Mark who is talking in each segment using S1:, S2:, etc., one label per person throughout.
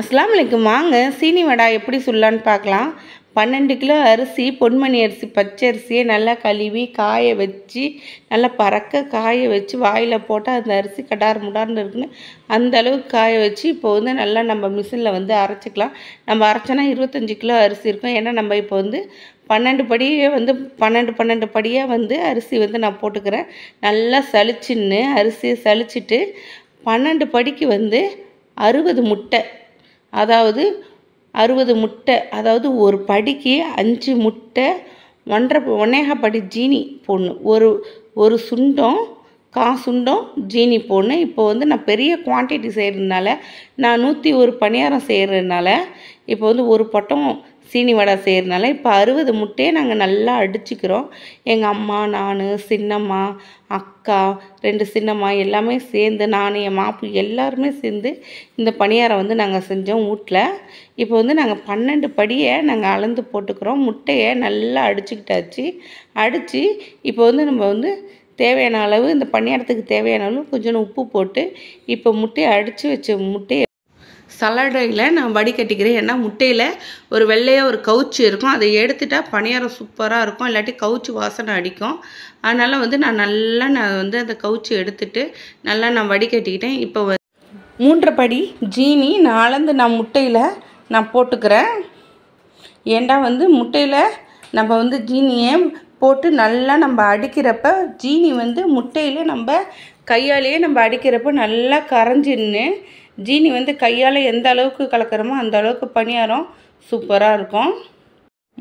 S1: அஸ்லாம் வலைக்கும் வாங்க சீனி வடா எப்படி சொல்லலான்னு பார்க்கலாம் பன்னெண்டு கிலோ அரிசி பொன்மணி அரிசி பச்சை அரிசியை நல்லா கழுவி காய வச்சு நல்லா பறக்க காய வச்சு வாயில் போட்டால் அந்த அரிசி கடார் முடார்னு இருக்குன்னு அந்த அளவுக்கு காய வச்சு இப்போ வந்து நல்லா நம்ம மிஷினில் வந்து அரைச்சிக்கலாம் நம்ம அரைச்சோன்னா இருபத்தஞ்சி கிலோ அரிசி இருக்கும் ஏன்னா நம்ம இப்போ வந்து பன்னெண்டு படியே வந்து பன்னெண்டு பன்னெண்டு படியாக வந்து அரிசி வந்து நான் போட்டுக்கிறேன் நல்லா சளிச்சின்னு அரிசியை சளிச்சிட்டு பன்னெண்டு படிக்கு வந்து அறுபது முட்டை அதாவது அறுபது முட்டை அதாவது ஒரு படிக்கு அஞ்சு முட்டை ஒன்றரை ஒன்னேகா படி ஜீனி போடணும் ஒரு ஒரு சுண்டம் கா சுண்டம் ஜீனி போடணும் இப்போ வந்து நான் பெரிய குவான்டிட்டி செய்கிறதுனால நான் நூற்றி ஒரு பணியாரம் செய்கிறதுனால இப்போ வந்து ஒரு பட்டம் சீனி வடை செய்கிறதுனால இப்போ அறுபது முட்டையை நாங்கள் நல்லா அடிச்சுக்கிறோம் எங்கள் அம்மா நான் சின்னம்மா அக்கா ரெண்டு சின்னம்மா எல்லாமே சேர்ந்து நான் என் மாப்பு எல்லாருமே சேர்ந்து இந்த பணியாரம் வந்து நாங்கள் செஞ்சோம் வீட்டில் இப்போ வந்து நாங்கள் பன்னெண்டு படியை நாங்கள் அளந்து போட்டுக்கிறோம் முட்டையை நல்லா அடிச்சுக்கிட்டாச்சு அடித்து இப்போ வந்து நம்ம வந்து தேவையான அளவு இந்த பணியாரத்துக்கு தேவையான அளவு கொஞ்சம் உப்பு போட்டு இப்போ முட்டையை அடித்து வச்ச முட்டையை சலடையில் நான் வடிகட்டிக்கிறேன் ஏன்னா முட்டையில் ஒரு வெள்ளையாக ஒரு கவுச்சு இருக்கும் அதை எடுத்துட்டால் பணியாரம் சூப்பராக இருக்கும் இல்லாட்டி கவுச்சு வாசனை அடிக்கும் அதனால் வந்து நான் நல்லா நான் வந்து அந்த கவுச்சு எடுத்துட்டு நல்லா நான் வடிகட்டிக்கிட்டேன் இப்போ மூன்று படி ஜீனி நான் அளந்து நான் முட்டையில் நான் போட்டுக்கிறேன் ஏண்டா வந்து முட்டையில் நம்ம வந்து ஜீனியை போட்டு நல்லா நம்ம அடிக்கிறப்ப ஜீனி வந்து முட்டையில் நம்ம கையாலேயே நம்ம அடிக்கிறப்ப நல்லா கரைஞ்சின்னு ஜீனி வந்து கையால் எந்த அளவுக்கு கலக்கிறோமோ அந்த அளவுக்கு பணியாரம் சூப்பராக இருக்கும்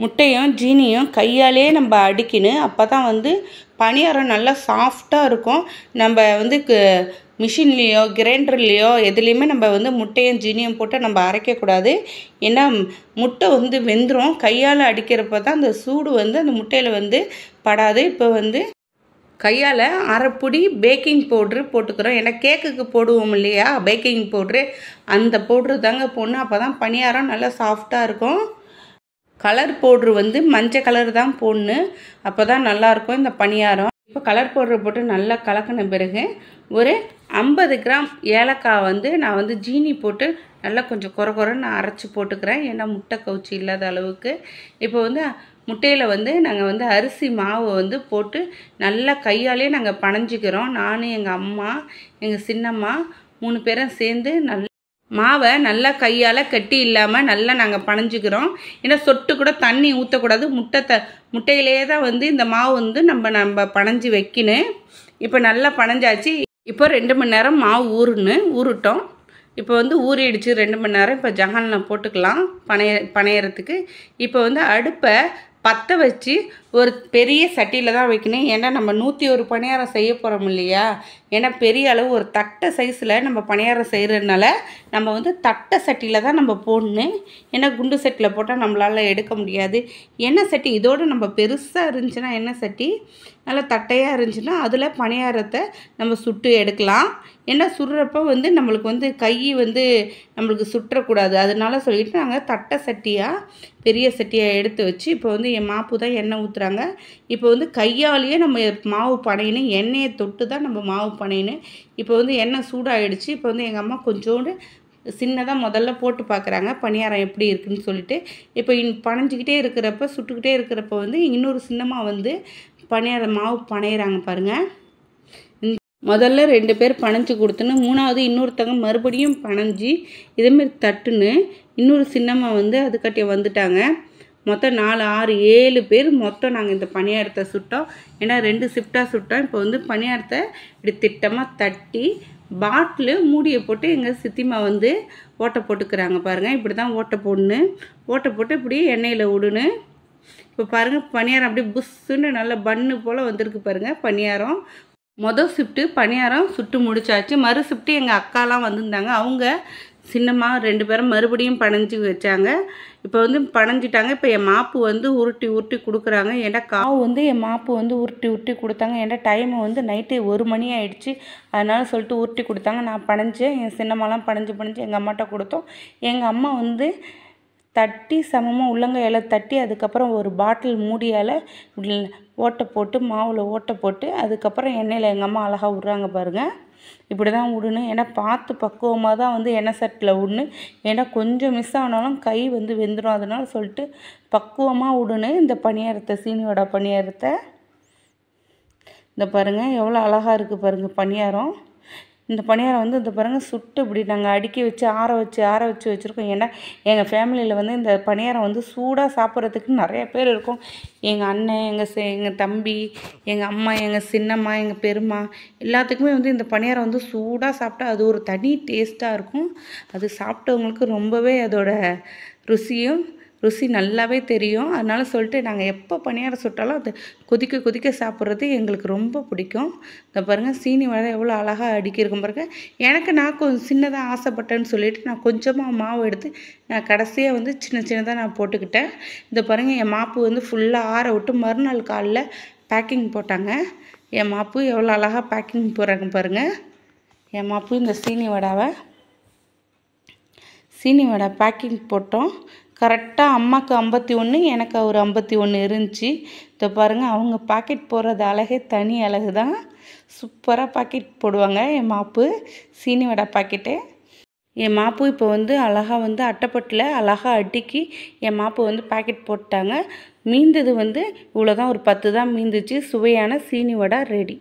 S1: முட்டையும் ஜீனியும் கையாலே நம்ம அடிக்கணும் அப்போ தான் வந்து பணியாரம் நல்லா சாஃப்டாக இருக்கும் நம்ம வந்து மிஷின்லேயோ கிரைண்டர்லேயோ எதுலேயுமே நம்ம வந்து முட்டையும் ஜீனியும் போட்டு நம்ம அரைக்கக்கூடாது ஏன்னா முட்டை வந்து வெந்துடும் கையால் அடிக்கிறப்ப தான் அந்த சூடு வந்து அந்த முட்டையில் வந்து படாது இப்போ வந்து கையால் அரைப்பொடி பேக்கிங் பவுட்ரு போட்டுக்கிறோம் ஏன்னா கேக்குக்கு போடுவோம் இல்லையா பேக்கிங் பவுட்ரு அந்த பவுட்ரு தாங்க போடணும் அப்போ தான் பணியாரம் நல்லா சாஃப்டாக இருக்கும் கலர் பவுட்ரு வந்து மஞ்சள் கலர் தான் போடணும் அப்போ தான் நல்லாயிருக்கும் இந்த பணியாரம் இப்போ கலர் பவுட்ரு போட்டு நல்லா கலக்கின பிறகு ஒரு ஐம்பது கிராம் ஏலக்காய் வந்து நான் வந்து ஜீனி போட்டு நல்லா கொஞ்சம் குற நான் அரைச்சி போட்டுக்கிறேன் ஏன்னா முட்டை கவுச்சி இல்லாத அளவுக்கு இப்போ வந்து முட்டையில் வந்து நாங்கள் வந்து அரிசி மாவு வந்து போட்டு நல்லா கையாலே நாங்கள் பணஞ்சிக்கிறோம் நானும் எங்கள் அம்மா எங்கள் சின்னம்மா மூணு பேரும் சேர்ந்து நல் மாவை நல்லா கையால் கட்டி இல்லாமல் நல்லா நாங்கள் பணஞ்சிக்கிறோம் ஏன்னா சொட்டு கூட தண்ணி ஊற்றக்கூடாது முட்டை த முட்டையிலேயே தான் வந்து இந்த மாவு வந்து நம்ம நம்ம பணஞ்சு வைக்கணும் இப்போ நல்லா பணஞ்சாச்சு இப்போ ரெண்டு மணி நேரம் மாவு ஊறுன்னு ஊறுட்டோம் இப்போ வந்து ஊறிடுச்சு ரெண்டு மணி நேரம் இப்போ ஜஹானில் போட்டுக்கலாம் பனைய பனையறத்துக்கு இப்போ வந்து அடுப்பை பற்ற வச்சு ஒரு பெரிய சட்டியில் தான் வைக்கணும் ஏன்னா நம்ம நூற்றி ஒரு பணியாரம் செய்ய போகிறோம் இல்லையா ஏன்னா பெரிய அளவு ஒரு தட்டை சைஸில் நம்ம பணியாரம் செய்கிறதுனால நம்ம வந்து தட்டை சட்டியில் தான் நம்ம போடணும் ஏன்னா குண்டு சட்டியில் போட்டால் நம்மளால் எடுக்க முடியாது எண்ணெய் சட்டி இதோடு நம்ம பெருசாக இருந்துச்சுன்னா எண்ணெய் சட்டி நல்லா தட்டையாக இருந்துச்சுன்னா அதில் பணியாரத்தை நம்ம சுட்டு எடுக்கலாம் ஏன்னா சுடுறப்ப வந்து நம்மளுக்கு வந்து கை வந்து நம்மளுக்கு சுட்டக்கூடாது அதனால சொல்லிவிட்டு நாங்கள் தட்டை சட்டியாக பெரிய சட்டியாக எடுத்து வச்சு இப்போ வந்து என் மாப்பு தான் எண்ணெய் ஊற்றுறாங்க பண்ணுறாங்க இப்போ வந்து கையாலேயே நம்ம மாவு பனையினு எண்ணெயை தொட்டு தான் நம்ம மாவு பனையின்னு இப்போ வந்து எண்ணெய் சூடாகிடுச்சு இப்போ வந்து எங்கள் அம்மா கொஞ்சோண்டு சின்னதாக முதல்ல போட்டு பார்க்குறாங்க பணியாரம் எப்படி இருக்குதுன்னு சொல்லிட்டு இப்போ இன் பனைஞ்சிக்கிட்டே இருக்கிறப்ப சுட்டுக்கிட்டே இருக்கிறப்ப வந்து இன்னொரு சின்னமாக வந்து பணியாரம் மாவு பனையிறாங்க பாருங்கள் முதல்ல ரெண்டு பேர் பனைஞ்சு கொடுத்துன்னு மூணாவது இன்னொருத்தவங்க மறுபடியும் பனைஞ்சி இதேமாரி தட்டுன்னு இன்னொரு சின்னமாக வந்து அதுக்காட்டியே வந்துட்டாங்க மொத்தம் நாலு ஆறு ஏழு பேர் மொத்தம் நாங்கள் இந்த பணியாரத்தை சுட்டோம் ஏன்னா ரெண்டு ஷிஃப்டாக சுட்டோம் இப்போ வந்து பணியாரத்தை இப்படி திட்டமாக தட்டி பாட்டில் மூடியை போட்டு எங்கள் சித்திமா வந்து ஓட்டை போட்டுக்கிறாங்க பாருங்கள் இப்படி தான் ஓட்டை போடணு ஓட்டை போட்டு இப்படி எண்ணெயில் விடுன்னு இப்போ பாருங்கள் பணியாரம் அப்படியே புஷ்ஷுன்னு நல்ல பன்னு போல் வந்திருக்கு பாருங்கள் பணியாரம் மொதல் ஷிஃப்ட்டு பணியாரம் சுட்டு முடிச்சாச்சு மறு ஷிஃப்ட்டு எங்கள் அக்காலாம் வந்திருந்தாங்க அவங்க சின்னம்மா ரெண்டு பேரும் மறுபடியும் பணஞ்சு வச்சாங்க இப்போ வந்து பணஞ்சிட்டாங்க இப்போ என் மாப்பு வந்து உருட்டி உருட்டி கொடுக்குறாங்க ஏன்டா காவு வந்து என் மாப்பு வந்து உருட்டி உருட்டி கொடுத்தாங்க ஏன்டா டைம் வந்து நைட்டு ஒரு மணி ஆகிடுச்சு அதனால சொல்லிட்டு உருட்டி கொடுத்தாங்க நான் பணஞ்சேன் என் சின்னம்மாலாம் பணஞ்சு பணிஞ்சு எங்கள் அம்மாட்ட கொடுத்தோம் எங்கள் அம்மா வந்து தட்டி சமமாக உள்ளங்கையால் தட்டி அதுக்கப்புறம் ஒரு பாட்டில் மூடியால் ஓட்டை போட்டு மாவில் ஓட்டை போட்டு அதுக்கப்புறம் எண்ணெயில் எங்கள் அம்மா அழகாக விட்றாங்க பாருங்கள் இப்படி தான் விடணும் ஏன்னா பார்த்து பக்குவமாக தான் வந்து எண்ணெய் சட்டில் விடணு ஏன்னா கொஞ்சம் மிஸ் ஆனாலும் கை வந்து வெந்துடும் அதனால் சொல்லிட்டு பக்குவமாக விடணும் இந்த பணியாரத்தை சீனியோட பணியாரத்தை இந்த பாருங்கள் எவ்வளோ அழகாக இருக்குது பாருங்கள் பணியாரம் இந்த பணியாரம் வந்து இந்த பாருங்கள் சுட்டு இப்படி நாங்கள் அடுக்கி வச்சு ஆற வச்சு ஆற வச்சு வச்சுருக்கோம் ஏன்னா எங்கள் ஃபேமிலியில் வந்து இந்த பணியாரம் வந்து சூடாக சாப்பிட்றதுக்கு நிறைய பேர் இருக்கும் எங்கள் அண்ணன் எங்கள் சே எங்கள் தம்பி எங்கள் அம்மா எங்கள் சின்னம்மா எங்கள் பெருமா எல்லாத்துக்குமே வந்து இந்த பணியாரம் வந்து சூடாக சாப்பிட்டா அது ஒரு தனி டேஸ்ட்டாக இருக்கும் அது சாப்பிட்டவங்களுக்கு ரொம்பவே அதோட ருசியும் ருசி நல்லாவே தெரியும் அதனால் சொல்லிட்டு நாங்கள் எப்போ பணியாரம் சுட்டாலும் அது கொதிக்க கொதிக்க சாப்பிட்றது எங்களுக்கு ரொம்ப பிடிக்கும் இந்த பாருங்கள் சீனி வடை எவ்வளோ அழகாக அடிக்கிருக்கும் பாருங்கள் எனக்கு நான் கொஞ்சம் சின்னதாக ஆசைப்பட்டேன்னு சொல்லிவிட்டு நான் கொஞ்சமாக மாவு எடுத்து நான் கடைசியாக வந்து சின்ன சின்னதாக நான் போட்டுக்கிட்டேன் இந்த பாருங்கள் என் மாப்பு வந்து ஃபுல்லாக ஆற விட்டு மறுநாள் காலில் பேக்கிங் போட்டாங்க என் மாப்பு எவ்வளோ அழகாக பேக்கிங் போடுறாங்க பாருங்கள் என் மாப்பு இந்த சீனி வடாவை சீனி வடை பேக்கிங் போட்டோம் கரெக்டாக அம்மாவுக்கு ஐம்பத்தி ஒன்று எனக்கு ஒரு ஐம்பத்தி ஒன்று இருந்துச்சு இதை பாருங்கள் அவங்க பாக்கெட் போடுறது அழகே தனி அழகு தான் சூப்பராக பாக்கெட் போடுவாங்க என் மாப்பு சீனி வடை பாக்கெட்டு என் மாப்பு இப்போ வந்து அழகாக வந்து அட்டைப்பட்டில் அழகாக அடுக்கி என் மாப்பு வந்து பாக்கெட் போட்டாங்க மீந்தது வந்து இவ்வளோ தான் ஒரு பத்து தான் மீந்துச்சு சுவையான சீனி வடை ரெடி